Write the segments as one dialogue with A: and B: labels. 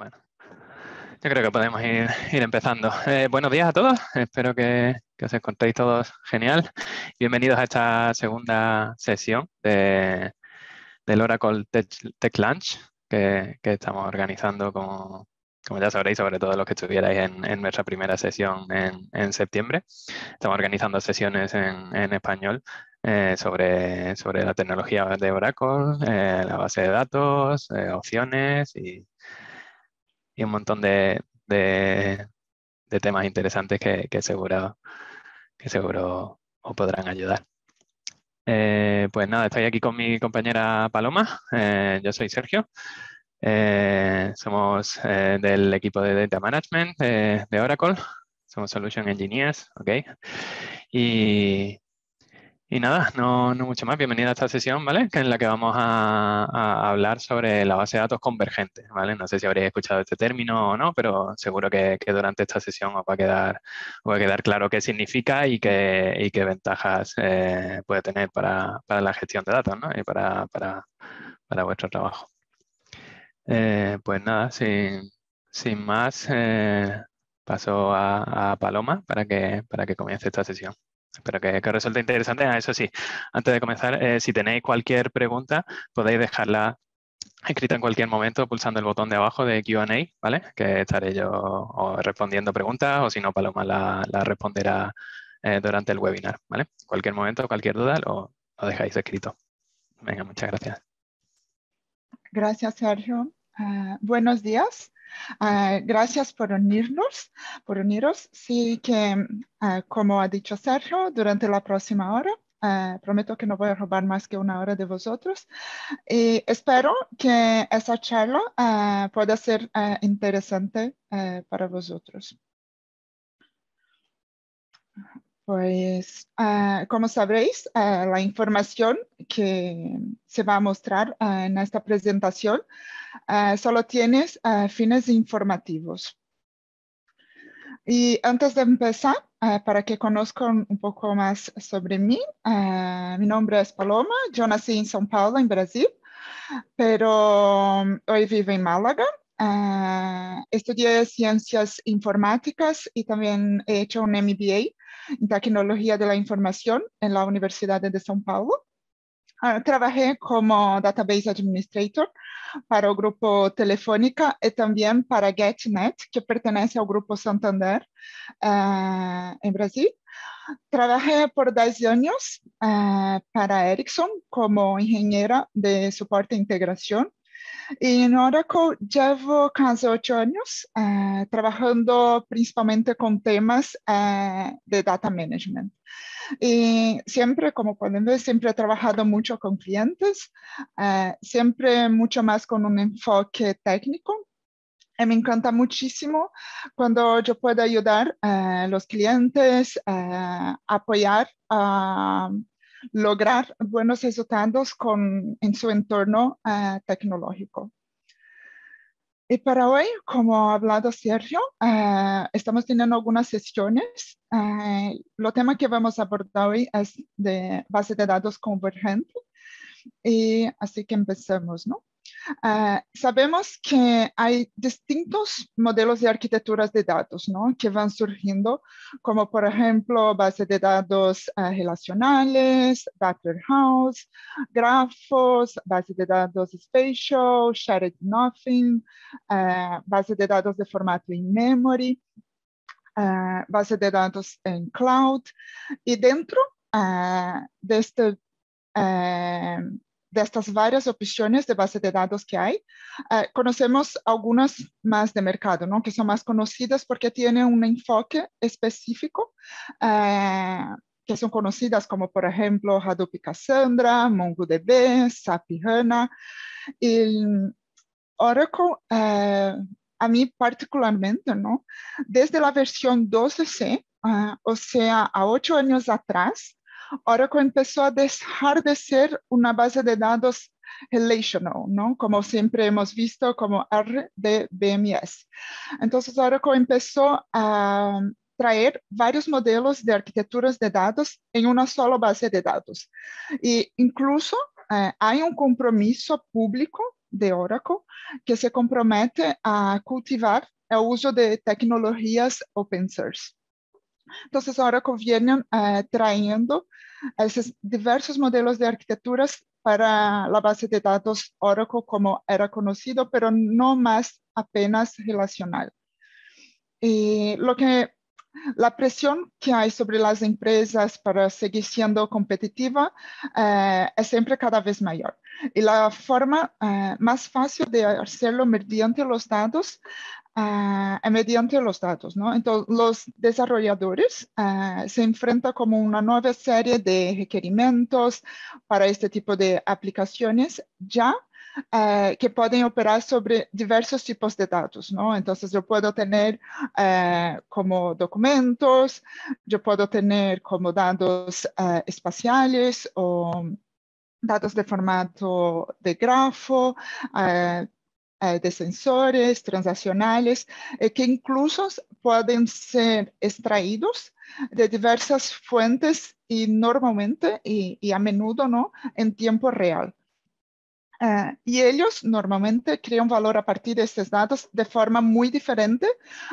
A: Bueno, yo creo que podemos ir, empezando. Eh, buenos días a todos, espero que, os encontréis todos genial. Bienvenidos a esta segunda sesión del Oracle Tech, Lunch que, estamos organizando, como, ya sabréis, sobre todo los que estuvierais en, nuestra primera sesión en, septiembre. Estamos organizando sesiones en, español eh, sobre, sobre la tecnología de Oracle, eh, la base de datos, opciones y y un montón de, de, temas interesantes que, que, seguro, que seguro os podrán ayudar. Eh, pues nada, estoy aquí con mi compañera Paloma, eh, yo soy Sergio. Eh, somos del equipo de Data Management de Oracle, somos Solution Engineers, ¿ok? Y, y nada, no, mucho más. Bienvenida a esta sesión, ¿vale? En la que vamos a, hablar sobre la base de datos convergente, ¿vale? No sé si habréis escuchado este término o no, pero seguro que, durante esta sesión os va a quedar, va a quedar claro qué significa y qué, y qué ventajas eh, puede tener para, la gestión de datos, ¿no? Y para, vuestro trabajo. Eh, pues nada, sin, sin más, eh, paso a, a, Paloma para que, para que comience esta sesión. Espero que, que, resulte interesante. Ah, eso sí, antes de comenzar, eh, si tenéis cualquier pregunta, podéis dejarla escrita en cualquier momento pulsando el botón de abajo de Q&A, ¿vale? Que estaré yo respondiendo preguntas o si no, Paloma la, responderá eh, durante el webinar, ¿vale? Cualquier momento, cualquier duda, lo, dejáis escrito. Venga, muchas gracias.
B: Gracias, Sergio. Ah, buenos días. Ah, gracias por unirnos, por uniros. Sí que, ah, como ha dicho Sergio, durante la próxima hora, ah, prometo que no voy a robar más que una hora de vosotros. Y espero que esa charla pueda ser interesante para vosotros. Pues, ah, como sabréis, ah, la información que se va a mostrar ah, en esta presentación solo tiene fines informativos. Y antes de empezar, para que conozcan un poco más sobre mí, mi nombre es Paloma, yo nací en São Paulo, en Brasil, pero mm, hoy vivo en Málaga. estudié ciencias informáticas y también he hecho un MBA en tecnología de la información en la Universidad de São Paulo. Ah, trabajé como Database Administrator para el grupo Telefónica y también para GetNet, que pertenece al grupo Santander ah, en Brasil. Trabajé por 10 años ah, para Ericsson como ingeniera de soporte e integración y en Oracle llevo casi ocho años eh, trabajando principalmente con temas eh, de data management. Y siempre, como pueden ver, siempre he trabajado mucho con clientes, eh, siempre mucho más con un enfoque técnico, me encanta muchísimo cuando yo puedo ayudar a los clientes a apoyar a, lograr buenos resultados en su entorno ah, tecnológico. Y para hoy, como ha hablado Sergio, ah, estamos teniendo algunas sesiones. Ah, lo tema que vamos a abordar hoy es de base de datos convergente. Y así que empecemos, ¿no? Ah, sabemos que hay distintos modelos de arquitecturas de datos ¿no? que van surgiendo, como por ejemplo bases de datos ah, relacionales, data warehouse, grafos, bases de datos spatial, shared nothing, ah, bases de datos de formato in-memory, bases de datos en cloud. Y dentro de este de estas varias opciones de base de datos que hay, ah, conocemos algunas más de mercado, ¿no? que son más conocidas porque tienen un enfoque específico, ah, que son conocidas como, por ejemplo, Hadoop y Cassandra, MongoDB, SAP y HANA. Oracle, ah, a mí particularmente, ¿no? desde la versión 12c, o sea, a ocho años atrás, Oracle empezó a dejar de ser una base de datos relational, ¿no? Como siempre hemos visto como R de BMS. Entonces Oracle empezó a traer vários modelos de arquiteturas de dados em uma só base de dados. E, incluso, eh, há um compromisso público de Oracle que se compromete a cultivar o uso de tecnologias open source. Entonces ahora convienen eh, trayendo esos diversos modelos de arquitecturas para la base de datos Oracle como era conocido, pero no más apenas relacional. Y lo que la presión que hay sobre las empresas para seguir siendo competitiva eh, es siempre cada vez mayor. Y la forma eh, más fácil de hacerlo mediante los datos Ah, mediante los datos. ¿no? Entonces, los desarrolladores ah, se enfrentan como una nueva serie de requerimientos para este tipo de aplicaciones ya ah, que pueden operar sobre diversos tipos de datos. ¿no? Entonces, yo puedo tener como documentos, yo puedo tener como datos espaciales o datos de formato de grafo, eh, de sensores transaccionales eh, que incluso pueden ser extraídos de diversas fuentes y normalmente y, a menudo no en tiempo real. Eh, y ellos normalmente crean valor a partir de estos datos de forma muy diferente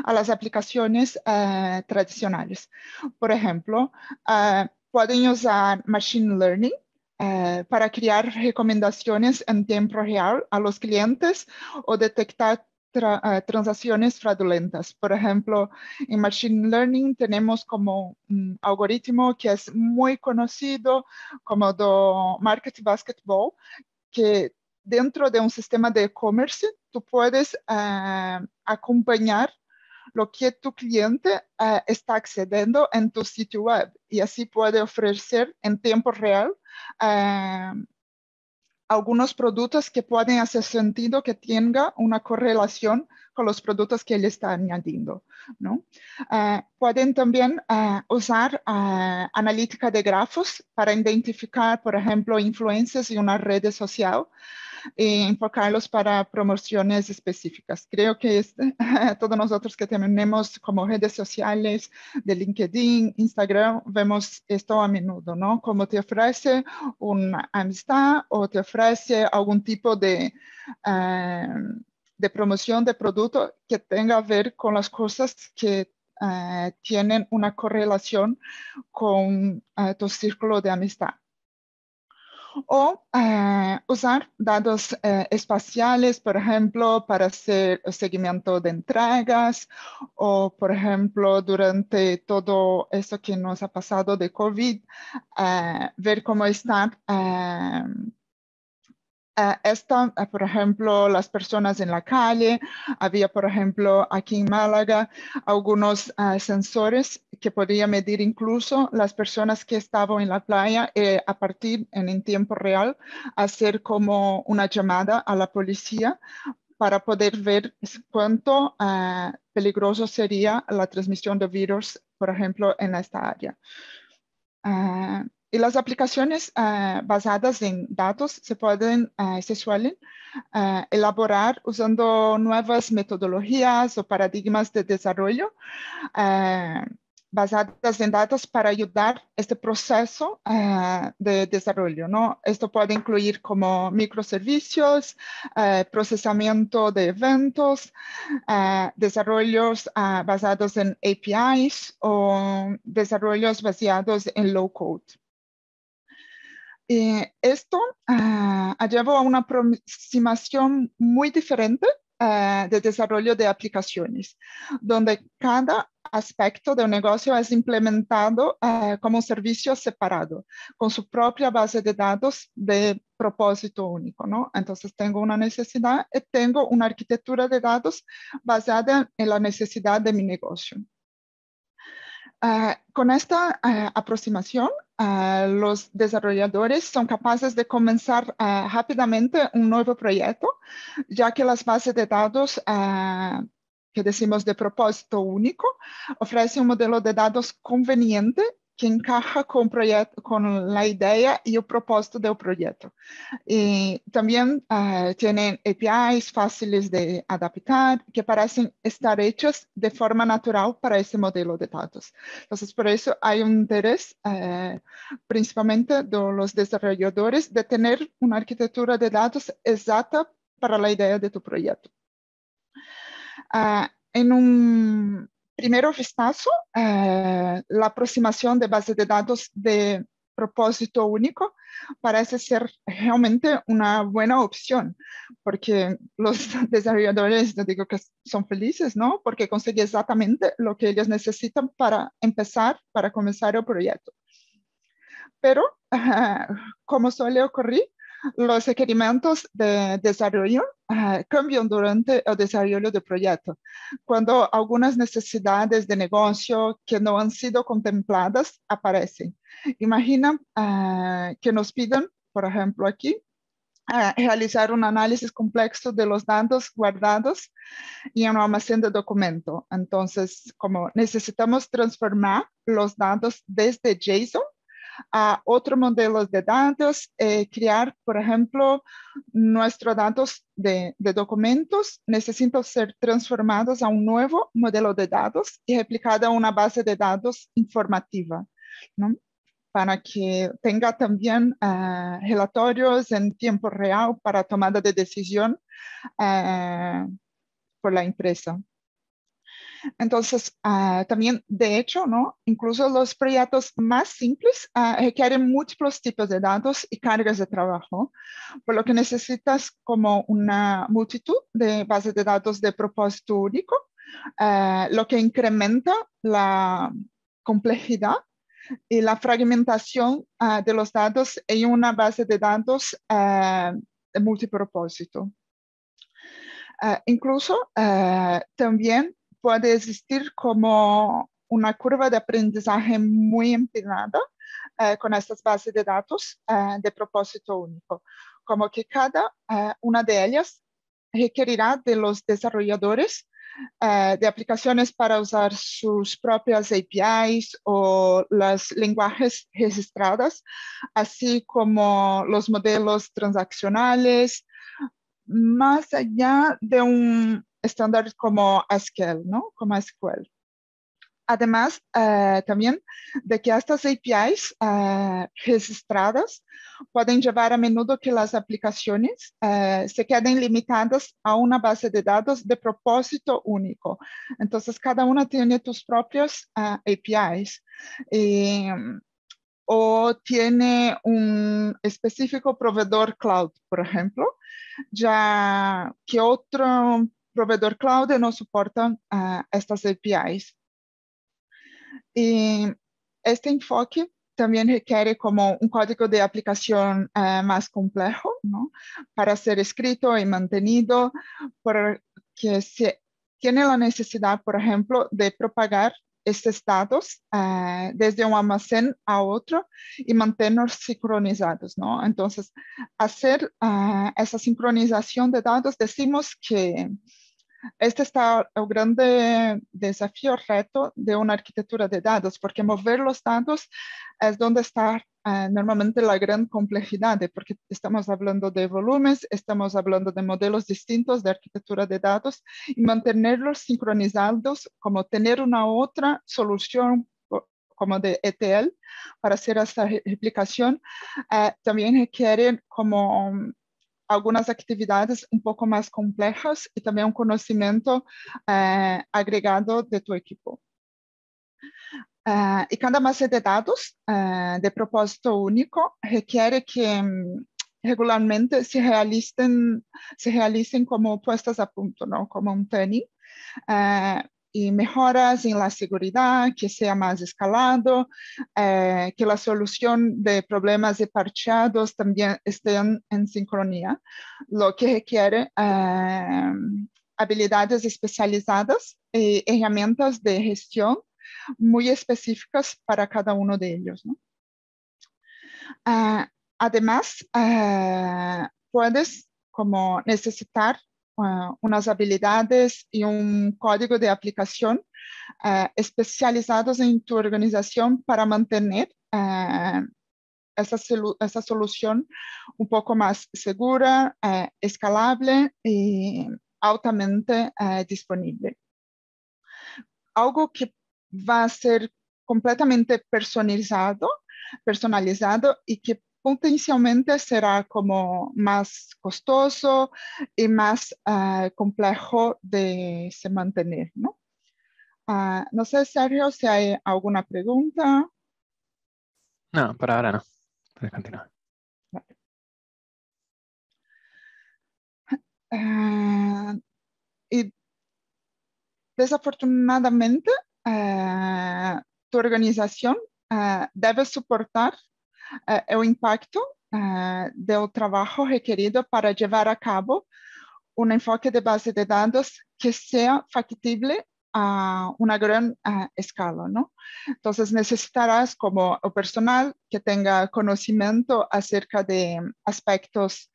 B: a las aplicaciones tradicionales. Por ejemplo, pueden usar Machine Learning eh, para crear recomendaciones en tiempo real a los clientes o detectar eh, transacciones fraudulentas. Por ejemplo, en Machine Learning tenemos como un algoritmo que es muy conocido como do Market Basketball, que dentro de un sistema de e-commerce tú puedes eh, acompañar lo que tu cliente eh, está accediendo en tu sitio web y así puede ofrecer en tiempo real eh, algunos productos que pueden hacer sentido que tenga una correlación con los productos que él está añadiendo. ¿no? Eh, pueden también usar analítica de grafos para identificar, por ejemplo, influencias en una red social y eh, enfocarlos para promociones específicas. Creo que todos nosotros que tenemos como redes sociales de LinkedIn, Instagram, vemos esto a menudo, ¿no? Como te ofrece una amistad o te ofrece algún tipo de... Eh, de promoción de producto que tenga que ver con las cosas que eh, tienen una correlación con tu círculo de amistad o eh, usar datos eh, espaciales, por ejemplo, para hacer el seguimiento de entregas o, por ejemplo, durante todo eso que nos ha pasado de COVID, eh, ver cómo están Uh, esta, ah, por ejemplo, las personas en la calle, había, por ejemplo, aquí en Málaga, algunos ah, sensores que podían medir incluso las personas que estaban en la playa eh, a partir en, en tiempo real, hacer como una llamada a la policía para poder ver cuánto peligroso sería la transmisión de virus, por ejemplo, en esta área y las aplicaciones ah, basadas en datos se pueden, ah, se suelen ah, elaborar usando nuevas metodologías o paradigmas de desarrollo basadas en datos para ayudar este proceso de desarrollo. ¿no? Esto puede incluir como microservicios, procesamiento de eventos, desarrollos basados en APIs o desarrollos basados en low code. Eh, esto ha ah, a una aproximación muy diferente ah, de desarrollo de aplicaciones, donde cada aspecto de un negocio es implementado ah, como un servicio separado, con su propia base de datos de propósito único. Entonces, tengo una necesidad y eh, tengo una arquitectura de datos basada en la necesidad de mi negocio. Ah, con esta ah, aproximación, ah, los desarrolladores son capaces de comenzar rápidamente un nuevo proyecto, ya que las bases de datos que decimos de propósito único ofrecen un modelo de datos conveniente que encaja con la idea y idea y propósito del proyecto y también ah, tienen APIs fáciles de adaptar, que parecen estar hechas de forma natural para ese modelo de datos. Entonces, por eso hay un interés, ah, principalmente de los desarrolladores, de tener una arquitectura de datos exacta para la idea de tu proyecto. Ah, en un primero vistazo, eh, la aproximación de base de datos de propósito único parece ser realmente una buena opción, porque los desarrolladores, digo que son felices, ¿no? Porque consiguen exactamente lo que ellos necesitan para empezar, para comenzar el proyecto. Pero, como suele ocurrir, los requerimientos de desarrollo ah, cambian durante el desarrollo del proyecto. Cuando algunas necesidades de negocio que no han sido contempladas aparecen. Imagina ah, que nos pidan, por ejemplo, aquí, ah, realizar un análisis complejo de los datos guardados en un almacén de documento. Entonces, como necesitamos transformar los datos desde JSON a otro modelos de datos, eh, crear, por ejemplo, nuestros datos de, documentos necesitan ser transformados a un nuevo modelo de datos y replicado a una base de datos informativa, para que tenga también eh, relatorios en tiempo real para tomada de decisión eh, por la empresa. Entonces, ah, también, de hecho, ¿no? Incluso los proyectos más simples ah, requieren múltiples tipos de datos y cargas de trabajo, por lo que necesitas como una multitud de bases de datos de propósito único, ah, lo que incrementa la complejidad y la fragmentación de los datos en una base de datos de multipropósito. incluso también puede existir como una curva de aprendizaje muy empinada eh, con estas bases de datos eh, de propósito único, como que cada eh, una de ellas requerirá de los desarrolladores de aplicaciones para usar sus propias APIs o los lenguajes registrados, así como los modelos transaccionales, más allá de un estándares como SQL, ¿no? Como SQL. Además, eh, también de que estas APIs eh, registradas pueden llevar a menudo que las aplicaciones eh, se queden limitadas a una base de datos de propósito único. Entonces, cada una tiene tus propios APIs o tiene un específico proveedor cloud, por ejemplo, ya que otro proveedor cloud no soportan ah, estas APIs. Y este enfoque también requiere como un código de aplicación ah, más complejo, ¿no? Para ser escrito y mantenido, porque se tiene la necesidad, por ejemplo, de propagar estos datos ah, desde un almacén a otro y mantenerlos sincronizados, ¿no? Entonces, hacer esa sincronización de datos, decimos que este está el grande desafío, reto de una arquitectura de datos, porque mover los datos es donde está eh, normalmente la gran complejidad, porque estamos hablando de volúmenes, estamos hablando de modelos distintos de arquitectura de datos y mantenerlos sincronizados, como tener una otra solución como de ETL para hacer esta replicación, eh, también requieren como algumas atividades um pouco mais complexas e também um conhecimento eh, agregado de tu equipo. Uh, eh, e cada massa de dados uh, eh, de propósito único requer que um, mm, regularmente se realizem, se realizem como postas a ponto, não? como um tanning, uh, eh, y mejoras en la seguridad, que sea más escalado, eh, que la solución de problemas de parcheados también estén en sincronía, lo que requiere eh, habilidades especializadas y herramientas de gestión muy específicas para cada uno de ellos. Ah, además, eh, puedes como necesitar Ah, unas habilidades y un código de aplicación ah, especializados en tu organización para mantener ah, esa, solución un poco más segura, escalable y altamente disponible. Algo que va a ser completamente personalizado, personalizado y que potencialmente será como más costoso y más ah, complejo de se mantener, ¿no? Ah, no sé, Sergio, si hay alguna pregunta.
A: No, por ahora no. Puedes continuar.
B: Ah, y desafortunadamente, tu organización debe soportar el eh, eh, impacto eh, del trabajo requerido para llevar a cabo un enfoque de base de datos que sea factible a una gran escala, ¿no? Entonces necesitarás como personal que tenga conocimiento acerca de aspectos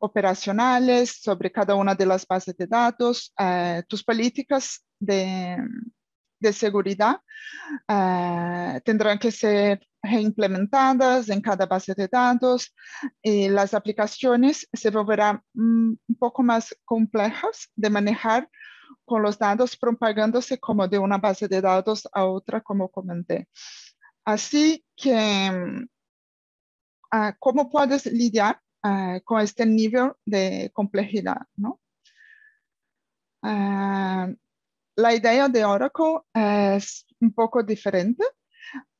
B: operacionales sobre cada una de las bases de datos, tus políticas de, seguridad tendrán que ser re-implementadas en cada base de datos y las aplicaciones se volverán mm, un poco más complejas de manejar con los datos propagándose como de una base de datos a otra, como comenté. Así que, mm, ah, ¿cómo puedes lidiar ah, con este nivel de complejidad? Ah, la idea de Oracle es un poco diferente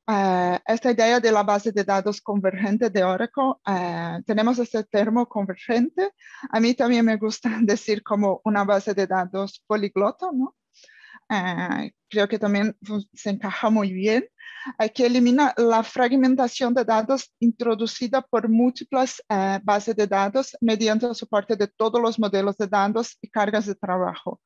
B: eh, esta idea de la base de datos convergente de Oracle, eh, tenemos este termo convergente. A mí también me gusta decir como una base de datos poliglota, eh, creo que también se encaja muy bien, que elimina la fragmentación de datos introducida por múltiples bases de datos mediante el soporte de todos los modelos de datos y cargas de trabajo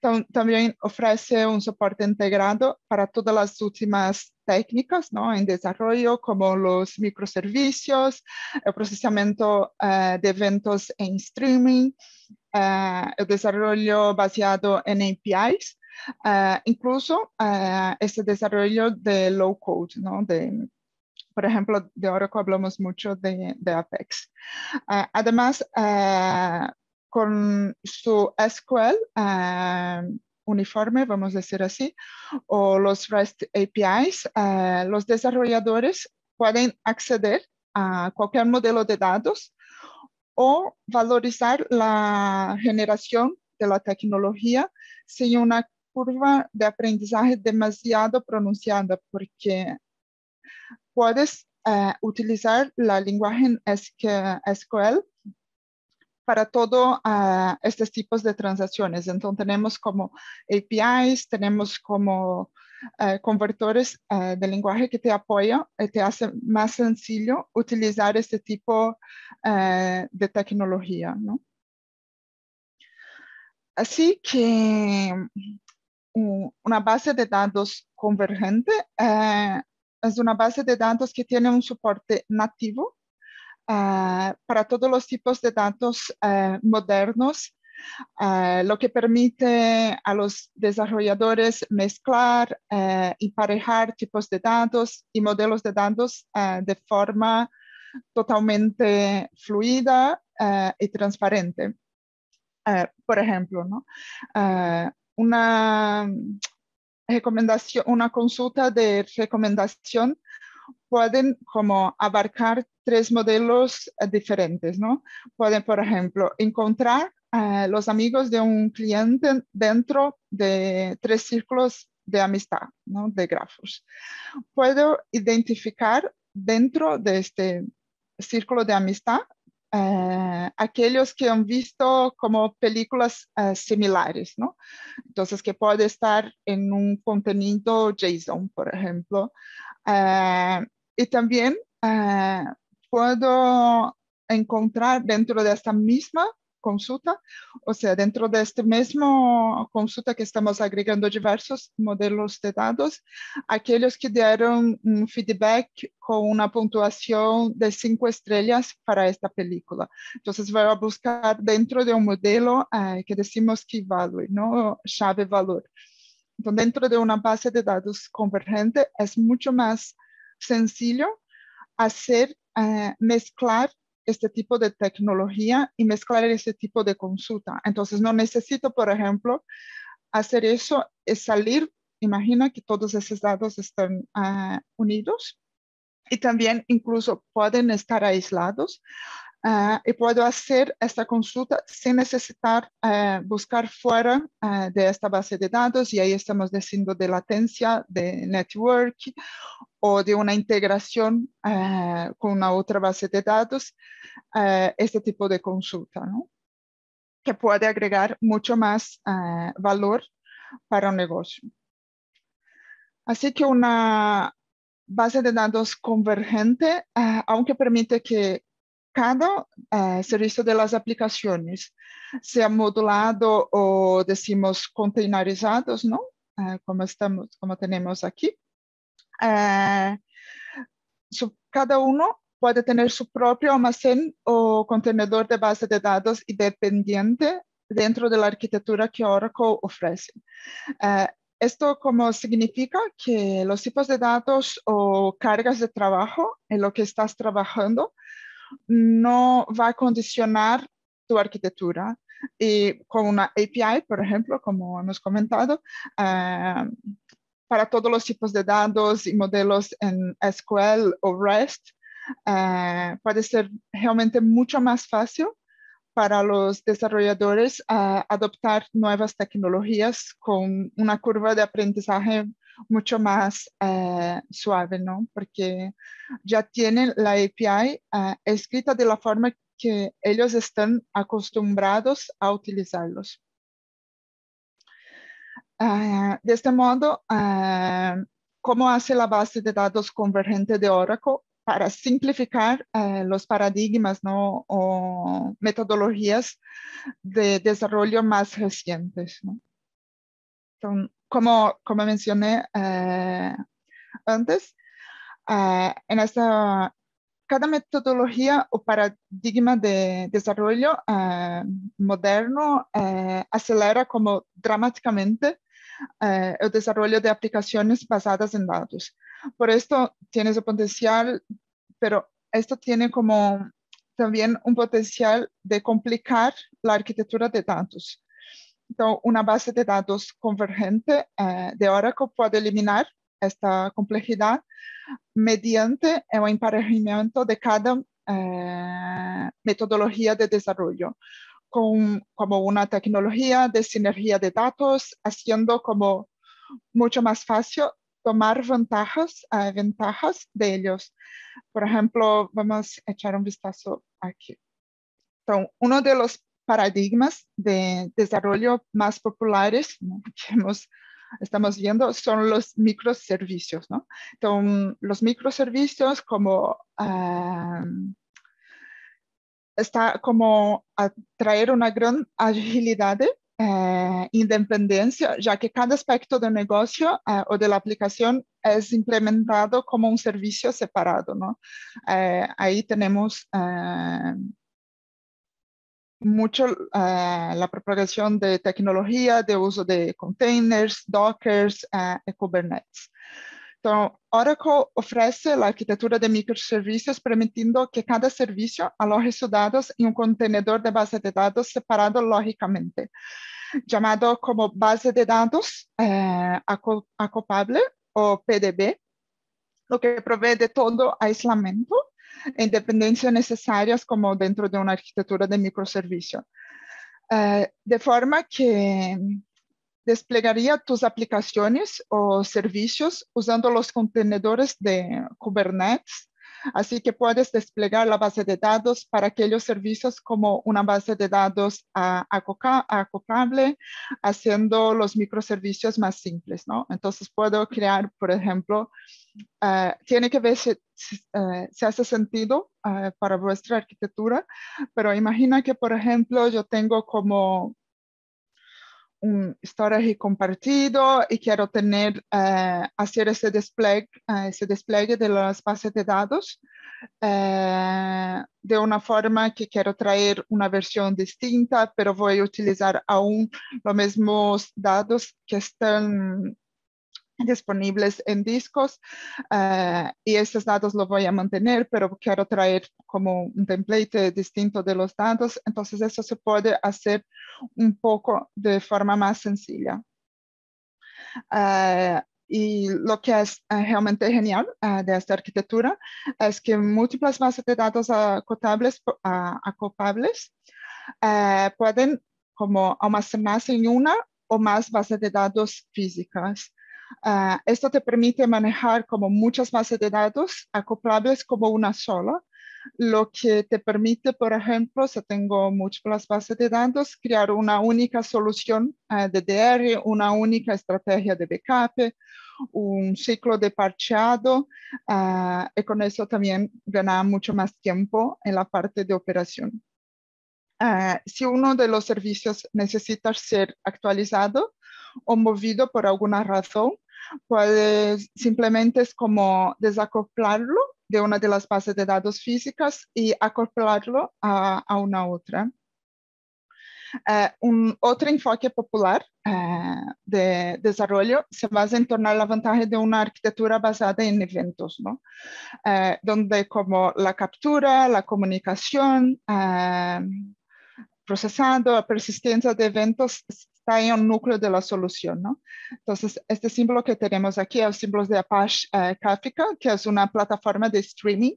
B: también ofrece un soporte integrado para todas las últimas técnicas ¿no? en desarrollo, como los microservicios, el procesamiento eh, de eventos en streaming, eh, el desarrollo basado en APIs, eh, incluso este desarrollo de low code, ¿no? de, por ejemplo, de que hablamos mucho de, de Apex. además, con su SQL ah, uniforme, vamos a decir así, o los REST APIs, ah, los desarrolladores pueden acceder a cualquier modelo de datos o valorizar la generación de la tecnología sin una curva de aprendizaje demasiado pronunciada, porque puedes ah, utilizar la lenguaje SQL para todos ah, estos tipos de transacciones. Entonces tenemos como APIs, tenemos como ah, convertores ah, de lenguaje que te apoyan, eh, te hace más sencillo utilizar este tipo de tecnología. ¿no? Así que una base de datos convergente es una base de datos que tiene un soporte nativo Ah, para todos los tipos de datos ah, modernos, ah, lo que permite a los desarrolladores mezclar, y parejar tipos de datos y modelos de datos de forma totalmente fluida y transparente. por ejemplo, una, recomendación, una consulta de recomendación pueden como abarcar tres modelos eh, diferentes, ¿no? Pueden, por ejemplo, encontrar a eh, los amigos de un cliente dentro de tres círculos de amistad, ¿no? De grafos. Puedo identificar dentro de este círculo de amistad eh, aquellos que han visto como películas similares, ¿no? Entonces, que puede estar en un contenido JSON, por ejemplo, Ah, y también ah, puedo encontrar dentro de esta misma consulta, o sea, dentro de este mismo consulta que estamos agregando diversos modelos de datos, aquellos que dieron un feedback con una puntuación de cinco estrellas para esta película. Entonces voy a buscar dentro de un modelo ah, que decimos que value, ¿no? Chave valor dentro de una base de datos convergente es mucho más sencillo hacer, eh, mezclar este tipo de tecnología y mezclar este tipo de consulta. Entonces, no necesito, por ejemplo, hacer eso, es salir, imagina que todos esos datos están ah, unidos y también incluso pueden estar aislados. Ah, y puedo hacer esta consulta sin necesitar eh, buscar fuera eh, de esta base de datos y ahí estamos diciendo de latencia, de network o de una integración eh, con una otra base de datos, este tipo de consulta, que puede agregar mucho más valor para un negocio. Así que una base de datos convergente, aunque permite que cada eh, servicio de las aplicaciones, sea modulado o decimos containerizados, ¿no? Eh, como, estamos, como tenemos aquí. Eh, cada uno puede tener su propio almacén o contenedor de base de datos independiente dentro de la arquitectura que Oracle ofrece. esto como significa que los tipos de datos o cargas de trabajo en lo que estás trabajando no va a condicionar tu arquitectura. Y con una API, por ejemplo, como hemos comentado, ah, para todos los tipos de datos y modelos en SQL o REST, ah, puede ser realmente mucho más fácil para los desarrolladores a adoptar nuevas tecnologías con una curva de aprendizaje mucho más eh, suave, Porque ya tienen la API eh, escrita de la forma que ellos están acostumbrados a utilizarlos. Ah, de este modo, ah, ¿cómo hace la base de datos convergente de Oracle para simplificar eh, los paradigmas o metodologías de desarrollo más recientes. como, mencioné eh, antes, eh, en cada metodología o paradigma de desarrollo moderno acelera como dramáticamente el desarrollo de aplicaciones basadas en datos por esto tiene ese potencial, pero esto tiene como también un potencial de complicar la arquitectura de datos. Entonces, una base de datos convergente eh, de Oracle puede eliminar esta complejidad mediante el emparejamiento de cada eh, metodología de desarrollo, como una tecnología de sinergia de datos, haciendo como mucho más fácil tomar ventajas, ah, ventajas de ellos. Por ejemplo, vamos a echar un vistazo aquí. Entonces, uno de los paradigmas de desarrollo más populares que hemos, estamos viendo son los microservicios. ¿no? Entonces, los microservicios como... está como a traer una gran agilidad eh, independencia, ya que cada aspecto del negocio eh, o de la aplicación es implementado como un servicio separado. ¿no? Eh, ahí tenemos mucho la propagación de tecnología, de uso de containers, dockers y Kubernetes. Oracle ofrece la arquitectura de microservicios permitiendo que cada servicio aloje sus datos en un contenedor de base de datos separado lógicamente, llamado como base de datos eh, acopable o PDB, lo que provee de todo aislamiento e independencia necesarias como dentro de una arquitectura de microservicio. Eh, de forma que desplegaría tus aplicaciones o servicios usando los contenedores de Kubernetes. Así que puedes desplegar la base de datos para aquellos servicios como una base de datos ah, acopable, haciendo los microservicios más simples, ¿no? Entonces puedo crear, por ejemplo, ah, tiene que ver si, si ah, hace sentido para vuestra arquitectura, pero imagina que, por ejemplo, yo tengo como un storage compartido y quiero tener, eh, hacer ese despliegue, eh, ese despliegue de las bases de datos eh, de una forma que quiero traer una versión distinta, pero voy a utilizar aún los mismos datos que están disponibles en discos ah, y esos datos los voy a mantener, pero quiero traer como un template distinto de los datos, entonces eso se puede hacer un poco de forma más sencilla. Ah, y lo que es ah, realmente genial de esta arquitectura es que múltiples bases de datos acopables pueden como almacenarse en una o más bases de datos físicas. Ah, esto te permite manejar como muchas bases de datos acoplables como una sola, lo que te permite, por ejemplo, si tengo múltiples bases de datos, crear una única solución ah, de DR, una única estrategia de backup, un ciclo de parcheado ah, y con eso también ganar mucho más tiempo en la parte de operación. si uno de los servicios necesita ser actualizado, o movido por alguna razón, pues simplemente es como desacoplarlo de una de las bases de datos físicas y acoplarlo a, a una otra. Eh, un otro enfoque popular eh, de desarrollo se basa en tornar la ventaja de una arquitectura basada en eventos, ¿no? Eh, donde como la captura, la comunicación, procesando, la persistencia de eventos está en el núcleo de la solución. ¿no? Entonces, este símbolo que tenemos aquí es el símbolo de Apache eh, Kafka, que es una plataforma de streaming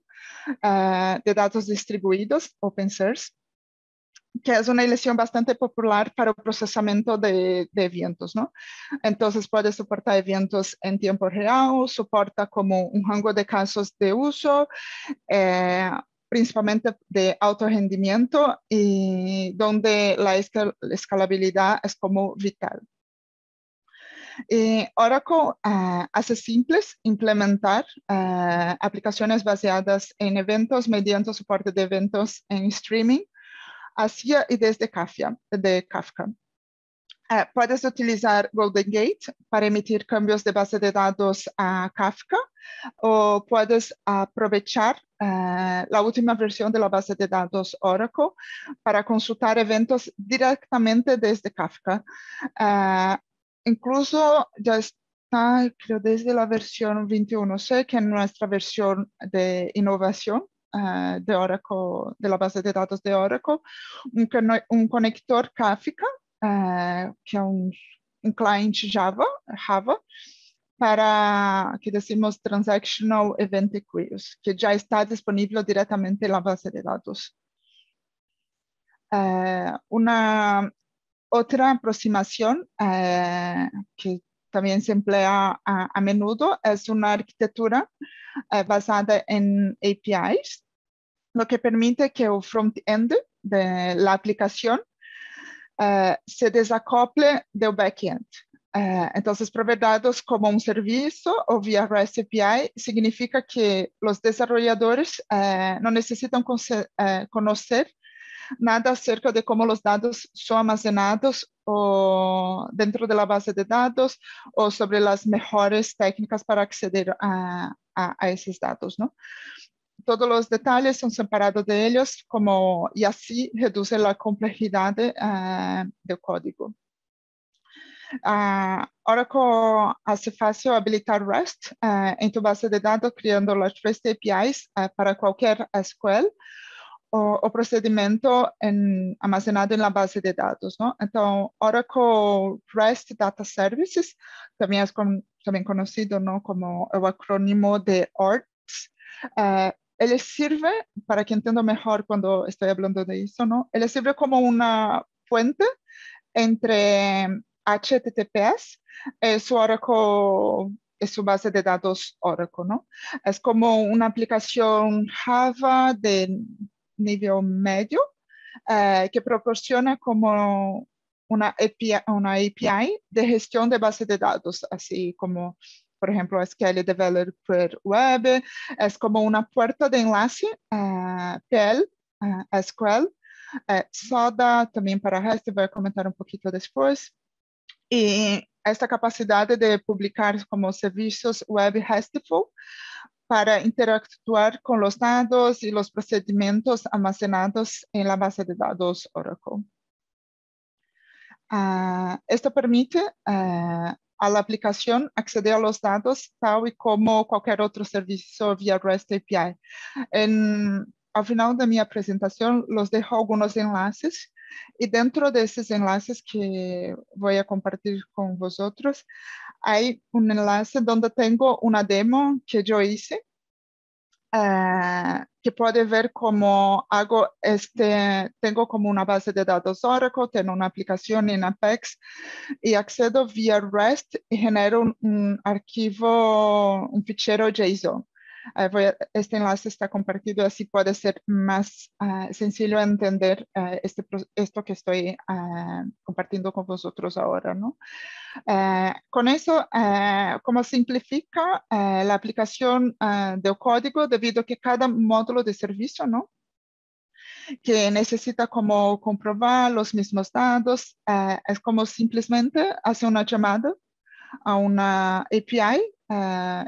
B: eh, de datos distribuidos, open source, que es una elección bastante popular para el procesamiento de, de, eventos, ¿no? Entonces puede soportar eventos en tiempo real, soporta como un rango de casos de uso, eh, principalmente de auto rendimiento y donde la escalabilidad es como vital. Oracle ah, hace simples implementar ah, aplicaciones basadas en eventos mediante soporte de eventos en streaming hacia y desde De Kafka. Eh, puedes utilizar Golden Gate para emitir cambios de base de datos a Kafka o puedes aprovechar eh, la última versión de la base de datos Oracle para consultar eventos directamente desde Kafka. Eh, incluso ya está, creo, desde la versión 21. c que en nuestra versión de innovación de Oracle, de la base de datos de Oracle, un conector Kafka eh, que es un um, um client Java, Java, para que decimos Transactional Event Queries, que ya está disponible directamente en la base de datos. Eh, una otra aproximación eh, que también se emplea a, menudo es una arquitectura basada en em APIs, lo que permite que el front-end de la aplicación Eh, se desacople do backend. Uh, eh, então, provedados como um serviço ou via REST API significa que os desenvolvedores uh, não necessitam conhecer nada acerca de como os dados são armazenados ou dentro da base de dados ou sobre as melhores técnicas para acceder a, a, a esses dados. Não? todos los detalles son separados de ellos como, y así reduce la complejidad uh, del código. Uh, ah, Oracle hace fácil habilitar REST uh, eh, em tu base de dados, criando as REST APIs uh, eh, para qualquer SQL ou, ou procedimento em, armazenado na base de dados. Então, Oracle REST Data Services, também, é também conhecido não? como o acrônimo de ORTS, él sirve, para que entienda mejor cuando estoy hablando de eso, ¿no? Él sirve como una fuente entre HTTPS, eh, su Oracle es eh, su base de datos Oracle, ¿no? Es como una aplicación Java de nivel medio eh, que proporciona como una una API de gestión de base de datos, así como por ejemplo, SQL Developer Web, es como una puerta de enlace a PL, SQL. Soda también para REST, a comentar un poquito después, y esta capacidad de publicar como servicios web RESTful para interactuar con los datos y los procedimientos almacenados en la base de datos Oracle. Ah, esto permite ah, a la aplicación acceder a los datos tal y como cualquier otro servicio vía REST API. al final de mi presentación los dejo algunos enlaces y dentro de esos enlaces que voy a compartir con vosotros hay un enlace donde tengo una demo que yo hice eh, que puede ver cómo hago este, tengo como una base de datos Oracle, tengo una aplicación en Apex y accedo vía REST y genero un, un archivo, un fichero JSON este enlace está compartido, así puede ser más ah, sencillo entender ah, este, esto que estoy ah, compartiendo con vosotros ahora. ¿no? con eso, ¿cómo simplifica la aplicación del código debido a que cada módulo de servicio ¿no? que necesita como comprobar los mismos datos, es como simplemente hace una llamada a una API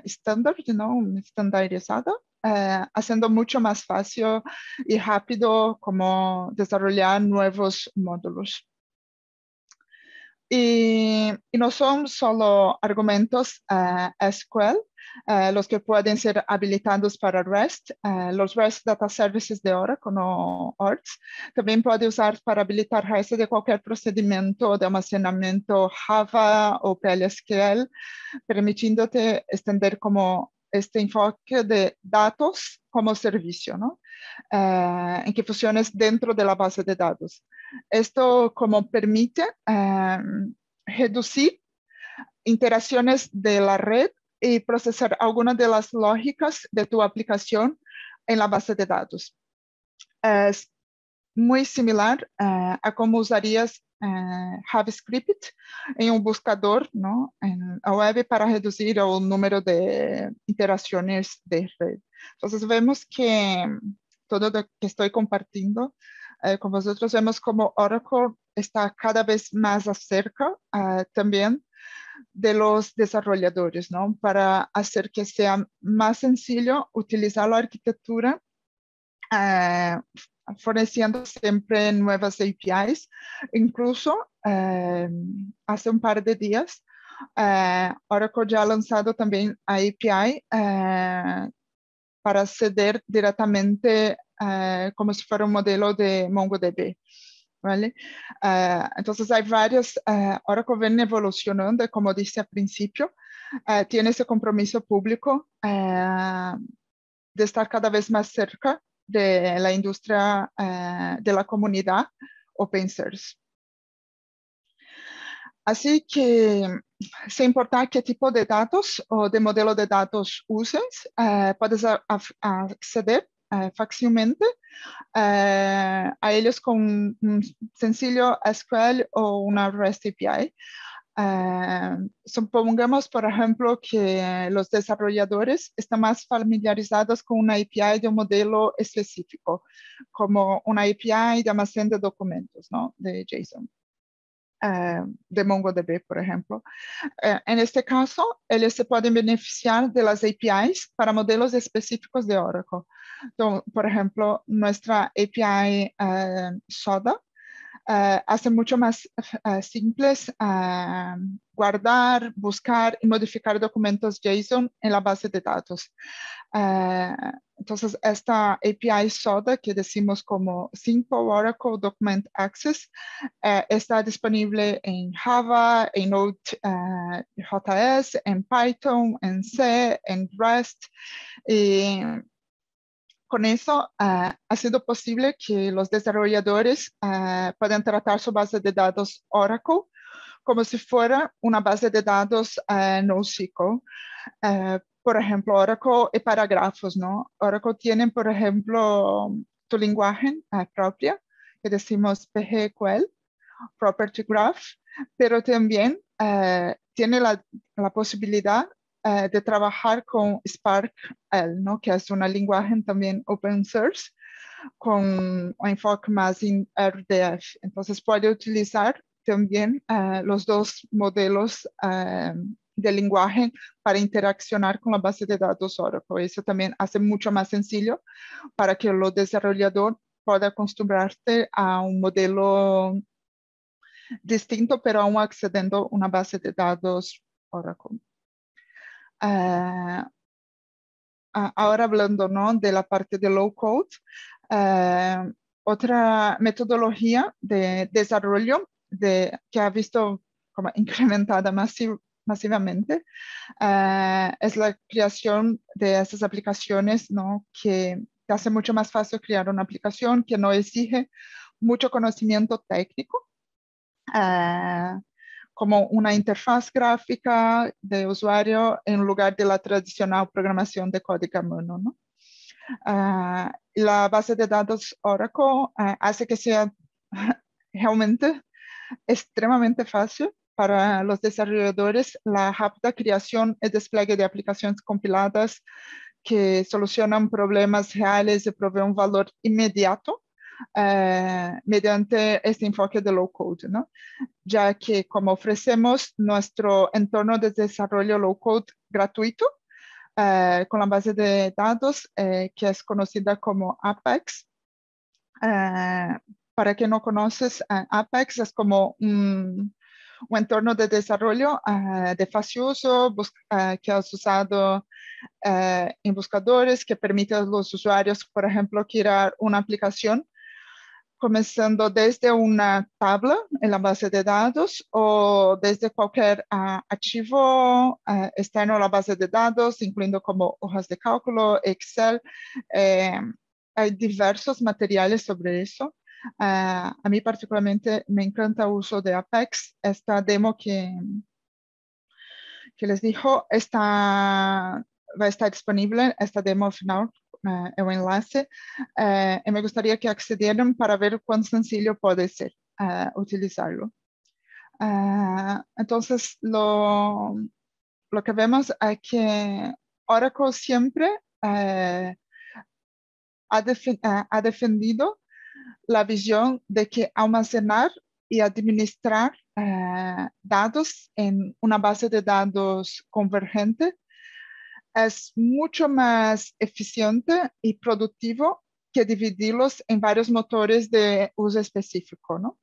B: estándar, eh, ¿no? estandarizada, eh, haciendo mucho más fácil y rápido como desarrollar nuevos módulos. y no son solo argumentos eh, SQL, eh, los que pueden ser habilitados para REST, eh, los REST Data Services de ahora, como ORTS. También puede usar para habilitar REST de cualquier procedimiento de almacenamiento Java o PLSQL, permitiéndote extender como este enfoque de datos como servicio, ¿no? Eh, en que funciones dentro de la base de datos. Esto como permite reducir interacciones de la red y procesar algunas de las lógicas de tu aplicación en la base de datos. Es muy similar eh, a cómo usarías eh, JavaScript en un buscador ¿no? en la web para reducir el número de interacciones de red. Entonces vemos que todo lo que estoy compartiendo eh, con vosotros, vemos como Oracle está cada vez más cerca también de los desarrolladores, ¿no? Para hacer que sea más sencillo utilizar la arquitectura, eh, sempre siempre nuevas APIs. Incluso eh, hace un par de días, eh, Oracle ya ha lanzado también a API eh, para acceder directamente eh, como si fuera un modelo de MongoDB. ¿vale? Ah, entonces hay varios, ah, ahora que ven evolucionando, como dice al principio, ah, tiene ese compromiso público de estar cada vez más cerca de la industria, de la comunidad open source. Así que, sin importar qué tipo de datos o de modelo de datos uses, puedes acceder eh, fácilmente eh, a ellos con un sencillo SQL o una REST API. Eh, supongamos, por ejemplo, que los desarrolladores están más familiarizados con una API de un modelo específico, como una API de almacén de documentos, ¿no? De JSON. Eh, de MongoDB, por ejemplo. Eh, en este caso, ellos se pueden beneficiar de las APIs para modelos específicos de Oracle. por ejemplo, nuestra API eh, SODA hace mucho más simples guardar, buscar y modificar documentos JSON en la base de datos. Eh, entonces, esta API SODA que decimos como Simple Oracle Document Access eh, está disponible en Java, en Node.js, eh, en Python, en C, en REST. con eso ha sido posible que los desarrolladores puedan tratar su base de datos Oracle como si fuera una base de datos eh, NoSQL. Eh, por ejemplo, Oracle y parágrafos, ¿no? Oracle tiene, por ejemplo, tu lenguaje eh, propio, propia, que decimos PGQL, Property Graph, pero también eh, tiene la, la posibilidad de trabajar con Spark L, ¿no? que es una lenguaje también open source con un enfoque más en RDF. Entonces puede utilizar también los dos modelos ah, de lenguaje para interaccionar con la base de datos Oracle. Eso también hace mucho más sencillo para que el desarrollador pueda acostumbrarse a un modelo distinto, pero aún accediendo a una base de datos Oracle. Ah, ah, ahora hablando de la parte de low code, otra metodología de desarrollo que ha visto como incrementada masivamente eh, es la creación de esas aplicaciones ¿no? que hace mucho más fácil crear una aplicación que no exige mucho conocimiento técnico, eh, como una interfaz gráfica de usuario en lugar de la tradicional programación de código a mano. ¿no? Eh, la base de datos Oracle hace que sea realmente extremadamente fácil para los desarrolladores la rápida creación y despliegue de aplicaciones compiladas que solucionan problemas reales y proveen un valor inmediato eh, mediante este enfoque de low code, ¿no? ya que como ofrecemos nuestro entorno de desarrollo low code gratuito eh, con la base de datos eh, que es conocida como Apex, para que no conoces, Apex es como mm, un, entorno de desarrollo ah, de fácil uso ah, que has usado ah, en buscadores que permite a los usuarios, por ejemplo, crear una aplicación comenzando desde una tabla en la base de datos o desde cualquier archivo externo a la base de datos, incluyendo como hojas de cálculo, Excel. Eh, hay diversos materiales sobre eso. Ah, a mí particularmente me encanta el uso de Apex. Esta demo que, que les dijo está, va a estar disponible, esta demo final, el ah, enlace, eh, y me gustaría que accedieran para ver cuán sencillo puede ser ah, utilizarlo. entonces, lo, que vemos es que Oracle siempre eh, ha defendido la visión de que almacenar y administrar eh, datos en una base de datos convergente es mucho más eficiente y productivo que dividirlos en varios motores de uso específico, ¿no?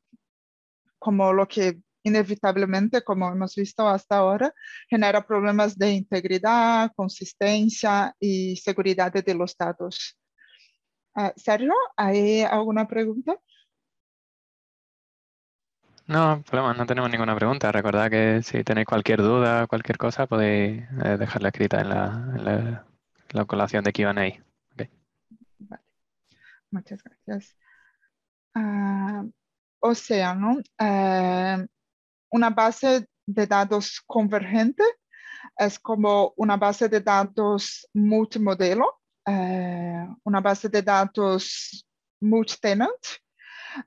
B: Como lo que inevitablemente, como hemos visto hasta ahora, genera problemas de integridad, consistencia y seguridad de los datos. Sergio, ¿hay alguna pregunta?
A: No, problema, no tenemos ninguna pregunta. Recordad que si tenéis cualquier duda, cualquier cosa, podéis eh, dejarla escrita en la, colación de Q&A. Vale.
B: Muchas gracias. Ah, o sea, ¿no? Ah, una base de datos convergente es como una base de datos multimodelo una base de datos multi-tenant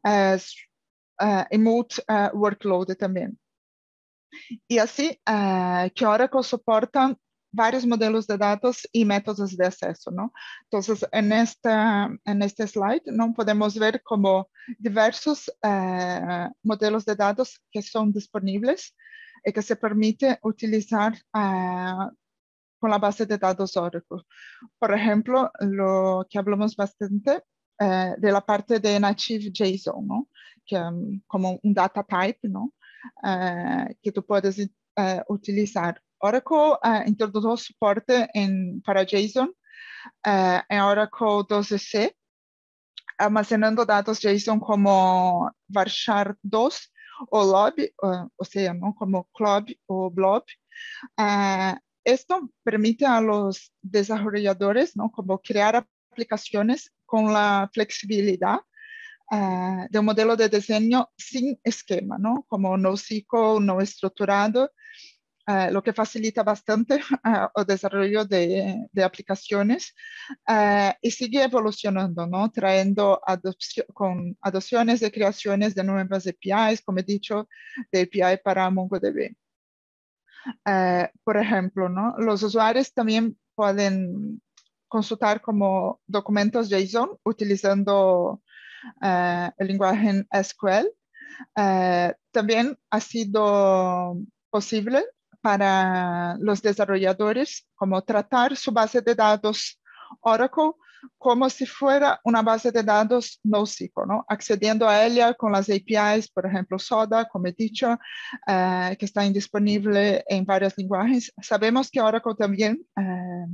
B: e eh, eh, multi-workload eh, também. E assim, que Oracle suporta vários modelos de dados e métodos de acesso, não? Então, nesta, neste slide, não podemos ver como diversos eh, modelos de dados que são disponíveis e que se permite utilizar eh, con la base de datos Oracle. Por ejemplo, lo que hablamos bastante eh, de la parte de Native JSON, ¿no? que um, como un data type ¿no? Eh, que tú puedes eh, utilizar. Oracle eh, introdujo soporte en, para JSON eh, en Oracle 12c, almacenando datos JSON como varchar 2 o LOB, o, eh, o sea, ¿no? como CLOB o BLOB, Esto permite a los desarrolladores, ¿no? Como crear aplicaciones con la flexibilidad ah, de un modelo de diseño sin esquema, ¿no? Como no no estructurado, ah, lo que facilita bastante ah, el desarrollo de, aplicaciones y sigue evolucionando, ¿no? Trayendo con adopciones de creaciones de nuevas APIs, como he dicho, de API para MongoDB. Eh, por ejemplo, Los usuarios también pueden consultar como documentos JSON utilizando eh, el lenguaje SQL. Eh, también ha sido posible para los desarrolladores como tratar su base de datos Oracle como se fuera una base de datos NoSQL, ¿no? accediendo a ella con las APIs, por ejemplo, Soda, como he dicho, eh, que está disponible en varios lenguajes. Sabemos que Oracle también, eh,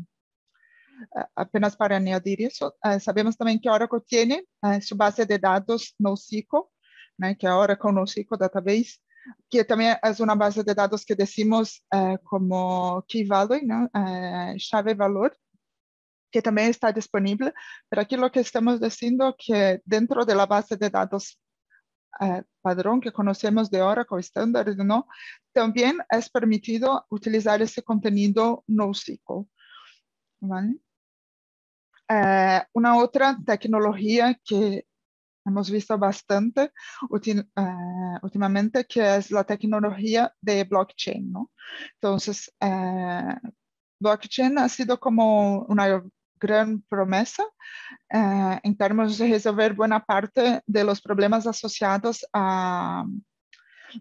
B: apenas para añadir eso, eh, sabemos también que Oracle tiene eh, su base de datos NoSQL, ¿no? que ahora con NoSQL Database, que também é uma base de dados que decimos eh, como key value, eh, chave valor, que también está disponible, pero aquí lo que estamos diciendo que dentro de la base de datos eh, padrón que conocemos de Oracle estándar, ¿no? También es permitido utilizar ese contenido NoSQL. ¿vale? Eh, una otra tecnología que hemos visto bastante eh, últimamente, que es la tecnología de blockchain, ¿no? Entonces, blockchain ha sido como una gran promesa eh, en términos de resolver buena parte de los problemas asociados a um,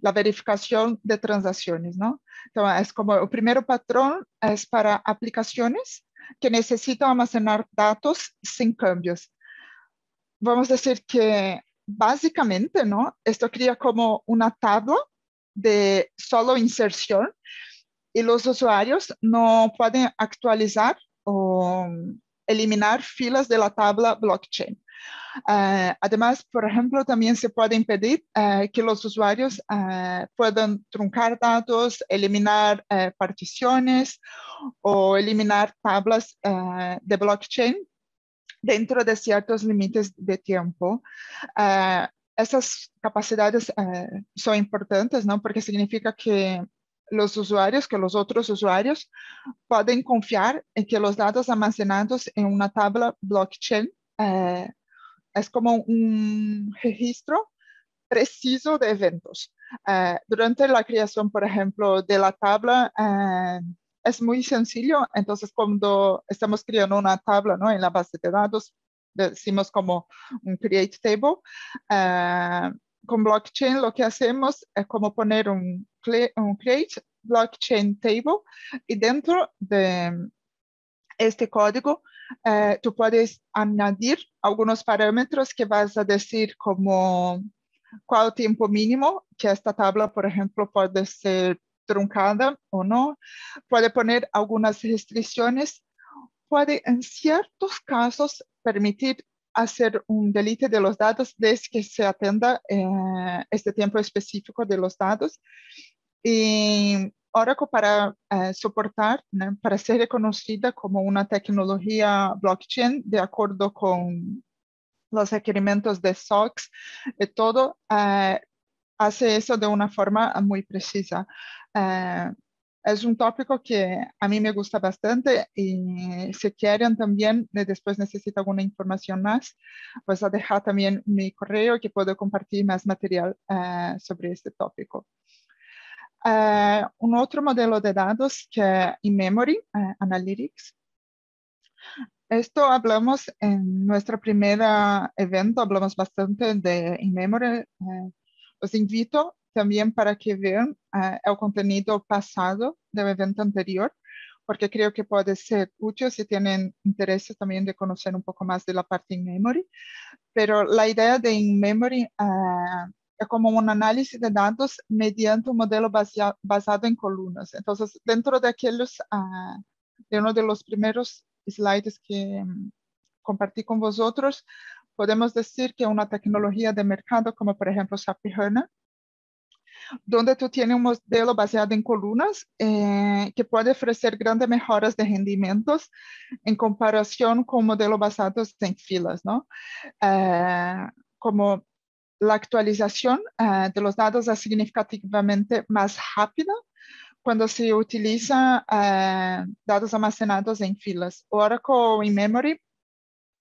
B: la verificación de transacciones, ¿no? Entonces, es como el primer patrón es para aplicaciones que necesitan almacenar datos sin cambios. Vamos a decir que básicamente, ¿no? Esto crea como una tabla de solo inserción y los usuarios no pueden actualizar o um, eliminar filas de la tabla blockchain. Eh, además, por ejemplo, también se puede impedir eh, que los usuarios eh, puedan truncar datos, eliminar particiones o eliminar tablas de blockchain dentro de ciertos límites de tiempo. esas capacidades son importantes, ¿no? Porque significa que los usuarios, que los otros usuarios pueden confiar en que los datos almacenados en una tabla blockchain eh, es como un registro preciso de eventos. Eh, durante la creación, por ejemplo, de la tabla, eh, es muy sencillo. Entonces, cuando estamos creando una tabla ¿no? en la base de datos, decimos como un create table. con blockchain lo que hacemos es como poner un, un create blockchain table y dentro de este código eh, tú puedes añadir algunos parámetros que vas a decir como cuál tiempo mínimo que esta tabla, por ejemplo, puede ser truncada o no, puede poner algunas restricciones, puede en ciertos casos permitir hacer un delete de los datos desde que se atenda eh, este tiempo específico de los datos y Oracle para eh, soportar, para ser reconocida como una tecnología blockchain de acuerdo con los requerimientos de SOX de todo, eh, hace eso de una forma eh, muy precisa. es un tópico que a mí me gusta bastante y si quieren también, después necesito alguna información más, pues a dejar también mi correo que puedo compartir más material sobre este tópico. Eh, un otro modelo de datos que in-memory, eh, Analytics. Esto hablamos en nuestro primer evento, hablamos bastante de in-memory. Eh, os invito también para que vean el contenido pasado del evento anterior, porque creo que puede ser útil si tienen interés también de conocer un poco más de la parte in-memory. Pero la idea de in-memory como un análisis de datos mediante un modelo basado en columnas. Entonces, dentro de aquellos, ah, de uno de los primeros slides que mm, compartí con vosotros, podemos decir que una tecnología de mercado como por ejemplo SAP HANA, donde tú tienes un modelo basado en columnas eh, que puede ofrecer grandes mejoras de rendimientos en comparación con modelos basados en filas, ¿no? Eh, como la actualización eh, de los datos es significativamente más rápida cuando se utiliza eh, datos almacenados en filas. Oracle in memory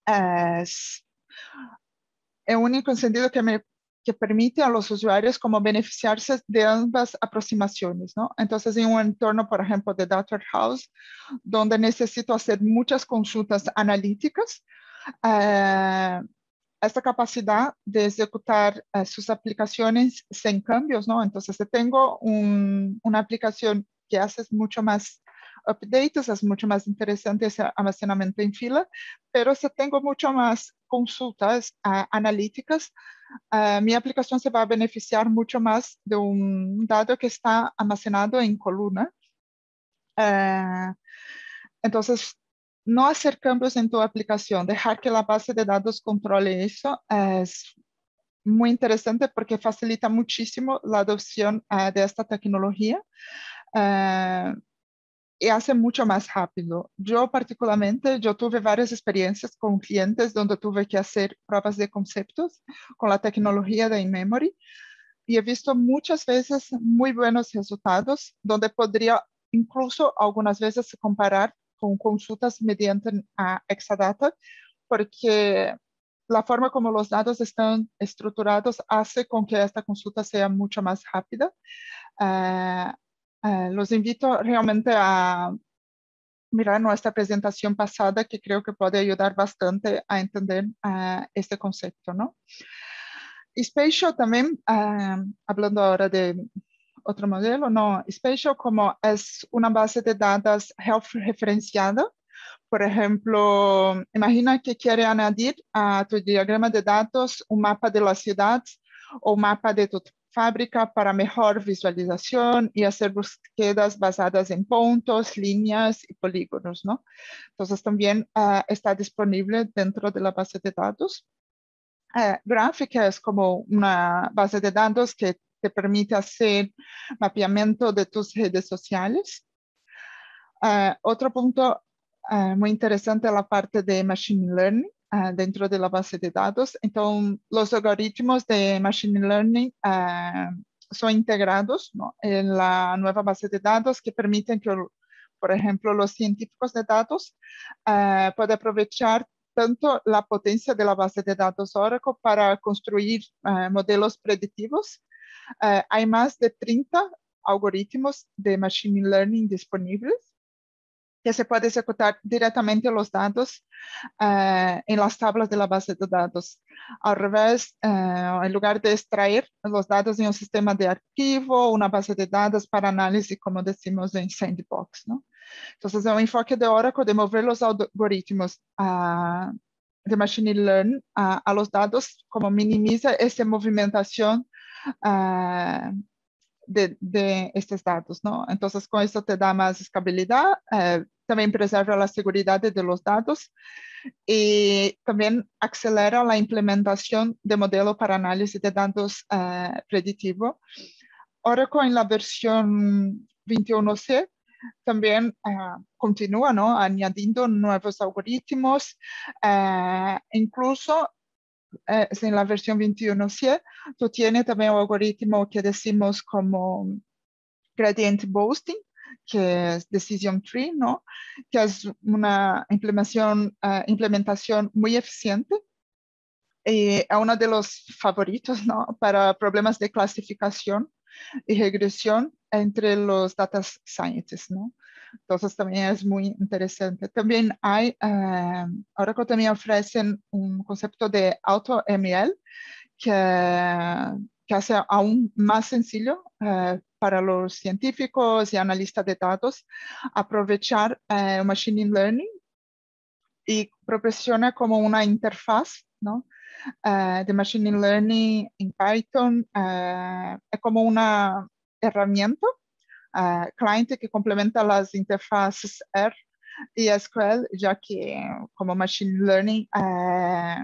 B: eh, es el único sentido que, permite a los usuarios como beneficiarse de ambas aproximaciones. ¿no? Entonces, en un entorno, por ejemplo, de Data house donde necesito hacer muchas consultas analíticas, esta capacidad de ejecutar eh, sus aplicaciones sin cambios, ¿no? Entonces, si tengo una aplicación que hace mucho más updates, es mucho más interesante ese almacenamiento en fila, pero si tengo mucho más consultas eh, analíticas, eh, mi aplicación se va a beneficiar mucho más de un dato que está almacenado en columna. entonces, no hacer cambios en tu aplicación, dejar que la base de datos controle eso eh, es muy interesante porque facilita muchísimo la adopción eh, de esta tecnología eh, y hace mucho más rápido. Yo particularmente, yo tuve varias experiencias con clientes donde tuve que hacer pruebas de conceptos con la tecnología de InMemory y he visto muchas veces muy buenos resultados donde podría incluso algunas veces comparar con consultas mediante a Exadata, porque la forma como los datos están estructurados hace con que esta consulta sea mucho más rápida. Ah, ah, los invito realmente a mirar nuestra presentación pasada, que creo que puede ayudar bastante a entender ah, este concepto, ¿no? Y Spatial también, hablando ahora de otro modelo, no. Spatial como es una base de datos health referenciada. Por ejemplo, imagina que quiere añadir a tu diagrama de datos un mapa de la ciudad o un mapa de tu fábrica para mejor visualización y hacer búsquedas basadas en puntos, líneas y polígonos, ¿no? Entonces también ah, está disponible dentro de la base de datos. Ah, gráfica es como una base de datos que te permite hacer mapeamiento de tus redes sociales. Ah, otro punto ah, muy interesante es la parte de Machine Learning ah, dentro de la base de datos. Entonces, los algoritmos de Machine Learning son integrados en la nueva base de datos que permiten que, por ejemplo, los científicos de datos puedan aprovechar tanto la potencia de la base de datos Oracle para construir modelos predictivos Uh, é, mais de 30 algoritmos de Machine Learning disponíveis que se pode executar diretamente os dados uh, eh, en las tablas de la base de dados ao revés, uh, lugar de extrair os dados de um sistema de arquivo ou uma base de dados para análise como decimos em Sandbox. então é um enfoque de Oracle de mover os algoritmos uh, de Machine Learning a los dados como minimiza essa movimentação Ah, de, estos datos. ¿no? Entonces, con esto te da más estabilidad, eh, también preserva la seguridad de los datos y también acelera la implementación de modelo para análisis de datos eh, predictivo. Ahora con la versión 21C, también ah, continúa ¿no? añadiendo nuevos algoritmos, eh, incluso en la versión 21.7, tú tienes también un algoritmo que decimos como gradient boosting, que es Decision Tree, ¿no? Que es una implementación, eh, implementación muy eficiente y a uno de los favoritos, ¿no? Para problemas de clasificación y regresión entre los data scientists, ¿no? Entonces también es muy interesante. También hay, em, ahora que también ofrecen un concepto de AutoML que, que hace aún más sencillo eh, para los científicos y analistas de datos aprovechar el eh, Machine Learning y proporciona como una interfaz ¿no? Eh, de Machine Learning en Python. es como una herramienta cliente que complementa las interfaces R y SQL, ya que como Machine Learning eh,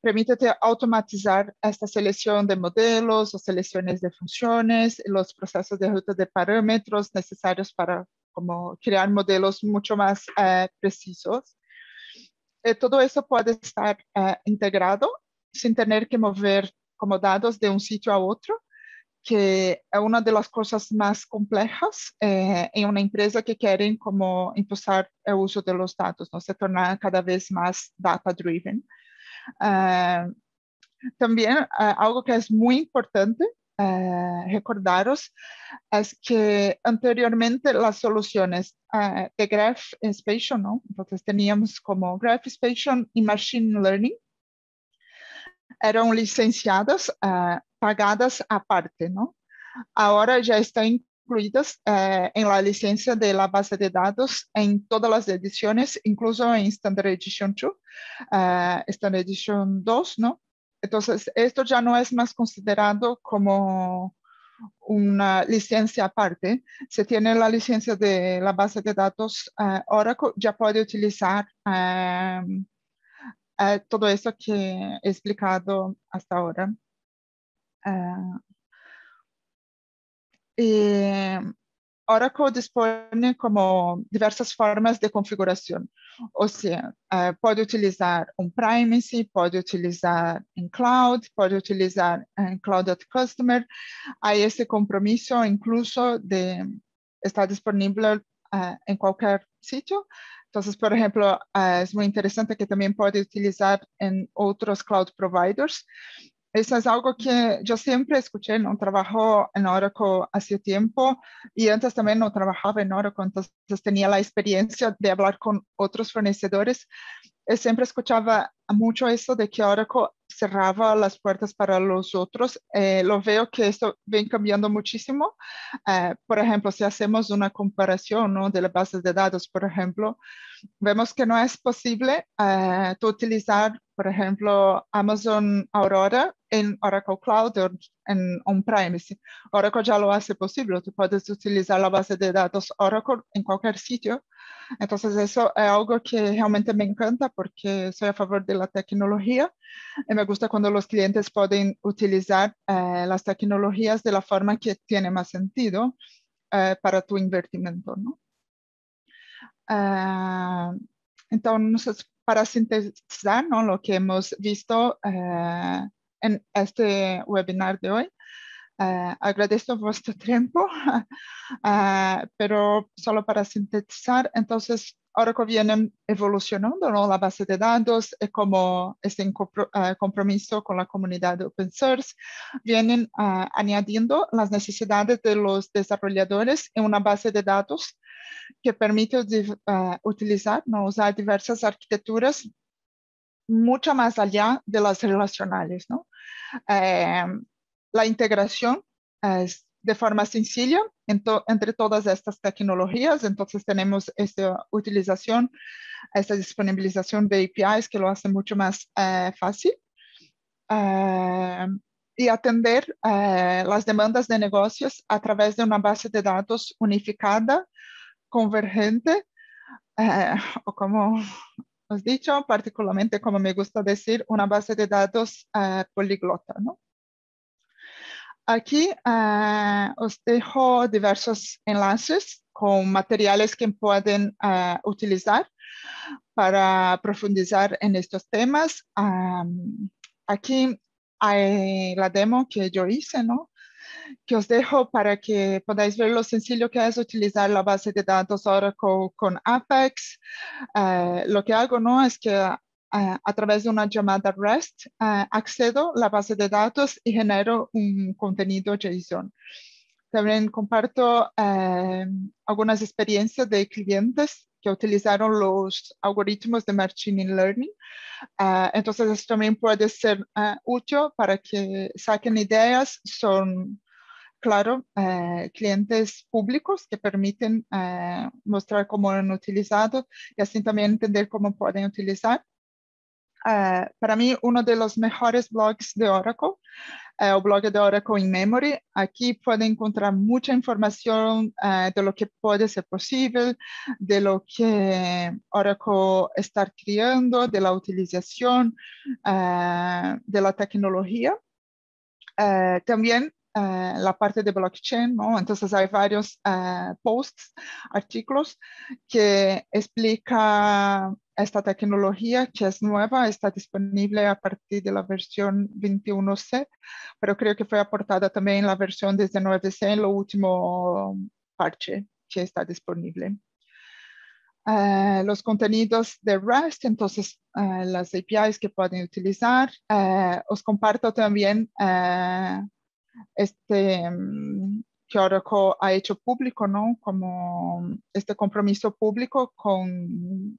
B: permite automatizar esta selección de modelos o selecciones de funciones, los procesos de ruta de parámetros necesarios para crear modelos mucho más eh, precisos. Eh, todo eso puede estar integrado sin tener que mover como datos de un sitio a otro que es una de las cosas más complejas eh, en una empresa que quieren como impulsar el uso de los datos, ¿no? se torna cada vez más data driven. Eh, también eh, algo que es muy importante recordaros es que anteriormente las soluciones de Graph Spatial, entonces teníamos como Graph Spatial y Machine Learning, eram licenciadas, uh, pagadas à parte, não? Agora já estão incluídas uh, em la licença de la base de dados em todas as edições, incluso em Standard Edition 2, eh, Standard Edition 2, não? Então, esto já não é mais considerado como una licencia aparte. Se tiene la licencia de la base de datos uh, Oracle, ya puede utilizar Eh, todo eso que he explicado hasta ahora. Eh, Oracle dispone como diversas formas de configuración, o sea, eh, puede utilizar un primacy, puede utilizar en cloud, puede utilizar en cloud at customer. Hay ese compromiso incluso de estar disponible en cualquier sitio. Entonces, por ejemplo, ah, es muy interesante que también puede utilizar en otros cloud providers. Eso es algo que yo siempre escuché, no trabajo en Oracle hace tiempo y antes también no trabajaba en Oracle, entonces tenía la experiencia de hablar con otros fornecedores siempre escuchaba mucho esto de que Oracle cerraba las puertas para los otros. Eh, lo veo que esto viene cambiando muchísimo. Eh, por ejemplo, si hacemos una comparación de las bases de datos, por ejemplo, vemos que no es posible eh, utilizar, por ejemplo, Amazon Aurora en Oracle Cloud o en on-premise. Oracle ya lo hace posible. Tú puedes utilizar la base de datos Oracle en cualquier sitio entonces eso es algo que realmente me encanta porque soy a favor de la tecnología y me gusta cuando los clientes pueden utilizar eh, las tecnologías de la forma que tiene más sentido eh, para tu invertimiento, ¿no? Eh, entonces, para sintetizar lo que hemos visto en este webinar de hoy, eh, agradezco vuestro tiempo, eh, pero solo para sintetizar, entonces ahora que vienen evolucionando la base de datos y como este eh, compromiso con la comunidad de open source, vienen añadiendo las necesidades de los desarrolladores en una base de datos que permite utilizar, ¿no? usar diversas arquitecturas mucho más allá de las relacionales, ¿no? la integración ah, de forma sencilla entre todas estas tecnologías. Entonces tenemos esta utilización, esta disponibilización de APIs que lo hace mucho más eh, fácil. Ah, y atender eh, las demandas de negocios a través de una base de datos unificada, convergente, eh, o como has dicho, particularmente como me gusta decir, una base de datos poliglota, ¿no? Aquí ah, os dejo diversos enlaces con materiales que pueden ah, utilizar para profundizar en estos temas. aquí hay la demo que yo hice, ¿no? que os dejo para que podáis ver lo sencillo que es utilizar la base de datos Oracle con Apex. Ah, lo que hago no es que eh, a través de una llamada REST, eh, accedo a la base de datos y genero un contenido JSON. También comparto eh, algunas experiencias de clientes que utilizaron los algoritmos de Machine Learning. entonces, esto también puede ser útil para que saquen ideas. Son, claro, clientes públicos que permiten mostrar cómo han utilizado y así también entender cómo pueden utilizar. Eh, para mí, uno de los mejores blogs de Oracle, el eh, blog de Oracle in Memory. Aquí puede encontrar mucha información eh, de lo que puede ser posible, de lo que Oracle está creando, de la utilización de la tecnología. también eh, la parte de blockchain, Entonces hay varios eh, posts, artículos que explica esta tecnología que es nueva, está disponible a partir de la versión 21C, pero creo que fue aportada también la versión 19C en lo último parche que está disponible. Eh, los contenidos de REST, entonces las APIs que pueden utilizar. os comparto también este mm, que ahora ha hecho público, ¿no? Como mm, este compromiso público con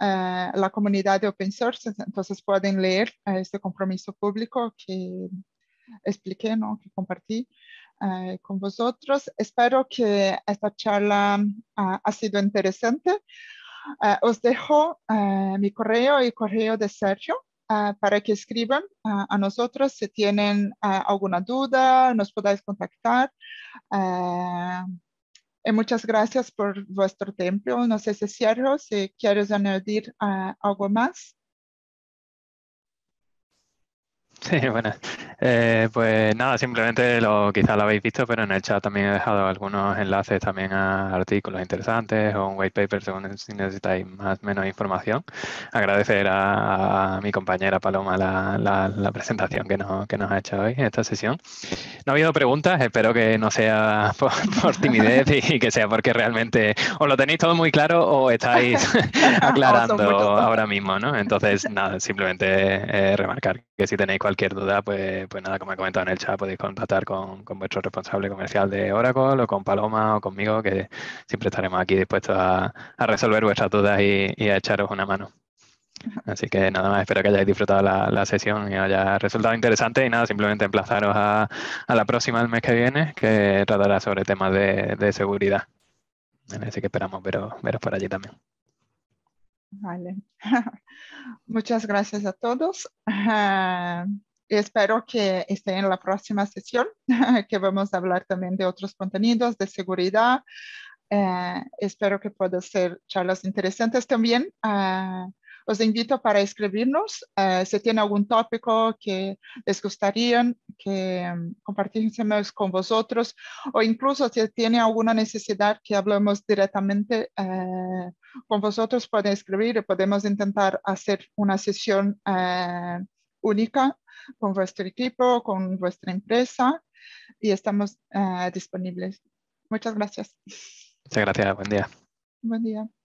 B: eh, la comunidad de open source, entonces pueden leer este compromiso público que expliqué, ¿no? que compartí eh, con vosotros. Espero que esta charla mm, ha sido interesante. Eh, os dejo mi correo y correo de Sergio Ah, para que escriban ah, a nosotros si tienen ah, alguna duda, nos podáis contactar. muchas gracias por vuestro tiempo. No sé si cierro, si quieres añadir algo más.
A: Sí, bueno, eh, pues nada, simplemente lo quizá lo habéis visto, pero en el chat también he dejado algunos enlaces también a artículos interesantes o un white paper según si necesitáis más menos información. Agradecer a, mi compañera Paloma la, la, presentación que nos, que nos ha hecho hoy en esta sesión. No ha habido preguntas, espero que no sea por, timidez y, que sea porque realmente os lo tenéis todo muy claro o estáis aclarando ahora mismo, ¿no? Entonces, nada, simplemente eh, remarcar que si tenéis cualquier duda, pues pues nada, como he comentado en el chat, podéis contactar con, vuestro responsable comercial de Oracle o con Paloma o conmigo, que siempre estaremos aquí dispuestos a, resolver vuestras dudas y, a echaros una mano. Así que nada más, espero que hayáis disfrutado la, sesión y haya resultado interesante. Y nada, simplemente emplazaros a, la próxima el mes que viene, que tratará sobre temas de, de seguridad. Así que esperamos veros, por allí también.
B: Vale. Muchas gracias a todos. Ah, espero que esté en la próxima sesión, que vamos a hablar también de otros contenidos de seguridad. Eh, espero que pueda ser charlas interesantes también. Ah, os invito para escribirnos eh, si tiene algún tópico que les gustaría que um, con vosotros o incluso si tiene alguna necesidad que hablemos directamente eh, con vosotros, pueden escribir y podemos intentar hacer una sesión única con vuestro equipo, con vuestra empresa y estamos ah, disponibles. Muchas gracias.
A: Muchas gracias. Buen día.
B: Buen día.